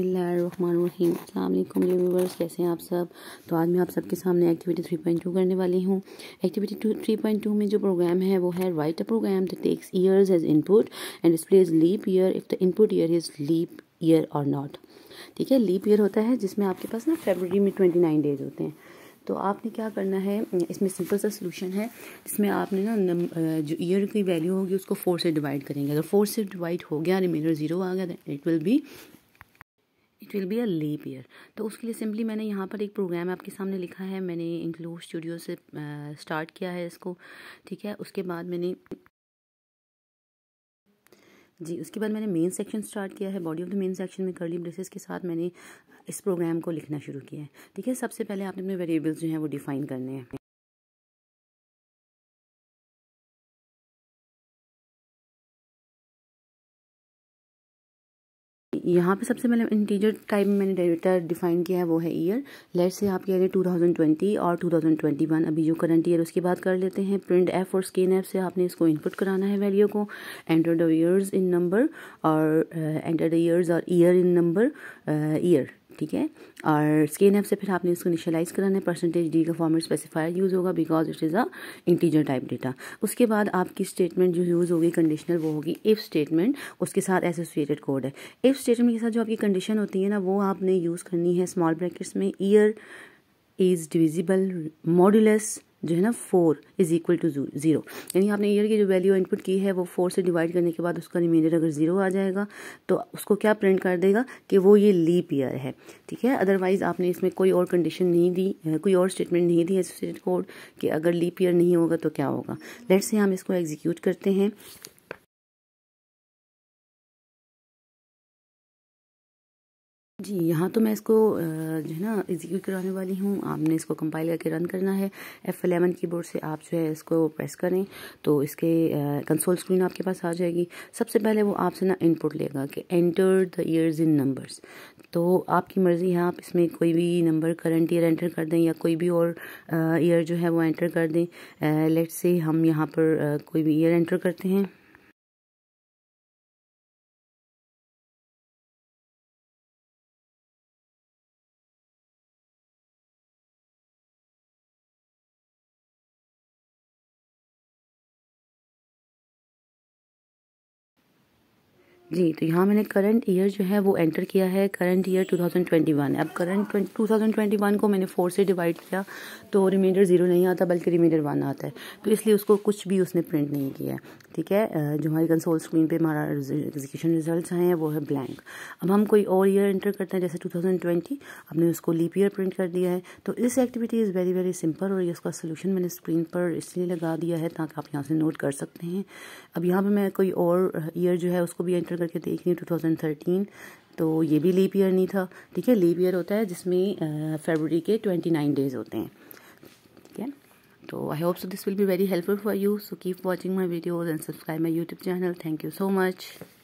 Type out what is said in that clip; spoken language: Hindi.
बसमीम अल्लाम जी व्यूवर्स कैसे हैं आप सब तो आज मैं आप सबके सामने एक्टिविटी थ्री पॉइंट टू करने वाली हूँ activity two three point two में जो प्रोग्राम है वो है write a program the takes years as input and displays leap year if the input year is leap year और नॉट ठीक है लीप ईयर होता है जिसमें आपके पास ना फेबररी में ट्वेंटी नाइन डेज होते हैं तो आपने क्या करना है इसमें सिंपल सा सोलूशन है इसमें आपने ना जो ईयर की वैल्यू होगी उसको फोर से डिवाइड करेंगे अगर फोर से डिवाइड हो गया रिमेनर ज़ीरो आ गया then it will be it will be a leap year तो उसके लिए सिंपली मैंने यहाँ पर एक प्रोग्राम आपके सामने लिखा है मैंने इंक्लूड स्टूडियो से स्टार्ट किया है इसको ठीक है उसके बाद मैंने जी उसके बाद मैंने मेन सेक्शन स्टार्ट किया है body of the main section में कर्ली ब्रेसेस के साथ मैंने इस प्रोग्राम को लिखना शुरू किया है ठीक है सबसे पहले आपने अपने वेरिएबल्स जो हैं वो डिफाइन करने हैं यहाँ पे सबसे पहले इंटीजर टाइप में मैंने डेटा डिफाइन किया है वो है ईयर लेट से आपके आगे ट्वेंटी और 2021 अभी जो करंट ईयर उसकी बात कर लेते हैं प्रिंट एफ और स्कैन एफ़ से आपने इसको इनपुट कराना है वैल्यू को enter the years in number और एंटर द ईयर्स और ईयर इन नंबर ईयर ठीक है और स्केन ऐप से फिर आपने इसको इनिशलाइज कराना है परसेंटेज डी का फॉर्मेट स्पेसिफायर यूज़ होगा because it is a integer type data उसके बाद आपकी स्टेटमेंट जो यूज़ होगी कंडीशनल वो होगी इफ़ स्टेटमेंट उसके साथ एसोसिएटेड कोड है इफ़ स्टेटमेंट के साथ जो आपकी कंडीशन होती है ना वो आपने यूज़ करनी है स्मॉल ब्रैकेट्स में ईयर इज़ डिविजिबल मॉड्यूलस जो है ना four is equal to zero यानी आपने ईयर की जो वैल्यू इनपुट की है वो फोर से डिवाइड करने के बाद उसका रिमाइंडर अगर जीरो आ जाएगा तो उसको क्या प्रिंट कर देगा कि वो ये लीप ईयर है ठीक है अदरवाइज आपने इसमें कोई और कंडीशन नहीं दी कोई और स्टेटमेंट नहीं दी एसोसिएटेड कोड कि अगर लीप ईयर नहीं होगा तो क्या होगा लेट्स से हम इसको एग्जीक्यूट करते हैं जी यहाँ तो मैं इसको जो है ना एग्जीक्यूट कराने वाली हूँ आपने इसको कंपाइल करके रन करना है एफ एलेवन बोर्ड से आप जो है इसको प्रेस करें तो इसके कंसोल स्क्रीन आपके पास आ जाएगी सबसे पहले वो आपसे ना इनपुट लेगा कि enter the years in numbers तो आपकी मर्ज़ी है आप इसमें कोई भी नंबर करंट ईयर एंटर कर दें या कोई भी और ईयर जो है वो एंटर कर दें लेट से हम यहाँ पर कोई भी ईयर एंटर करते हैं जी तो यहाँ मैंने करंट ईयर जो है वो एंटर किया है करंट ईयर 2021 है अब करंट 2021 को मैंने फोर से डिवाइड किया तो रिमाइंडर ज़ीरो नहीं आता बल्कि रिमाइंडर वन आता है तो इसलिए उसको कुछ भी उसने प्रिंट नहीं किया है ठीक है जो हमारी कंसोल स्क्रीन पे हमारा एग्जीक्यूशन रिजल्ट आए हैं वो है ब्लैंक अब हम कोई और ईयर एंटर करते हैं जैसे 2020 हमने उसको लीप ईयर प्रिंट कर दिया है तो इस activity is very very simple और इसका सोल्यूशन मैंने स्क्रीन पर इसलिए लगा दिया है ताकि आप यहाँ से नोट कर सकते हैं अब यहाँ पर मैं कोई और ईयर जो है उसको भी एंटर करके देख रही हूँ टू तो ये भी लीप ईयर नहीं था ठीक है लीप ईयर होता है जिसमें फेबररी के ट्वेंटी नाइन डेज होते हैं ठीक है तो I hope so this will be very helpful for you so keep watching my videos and subscribe my YouTube channel thank you so much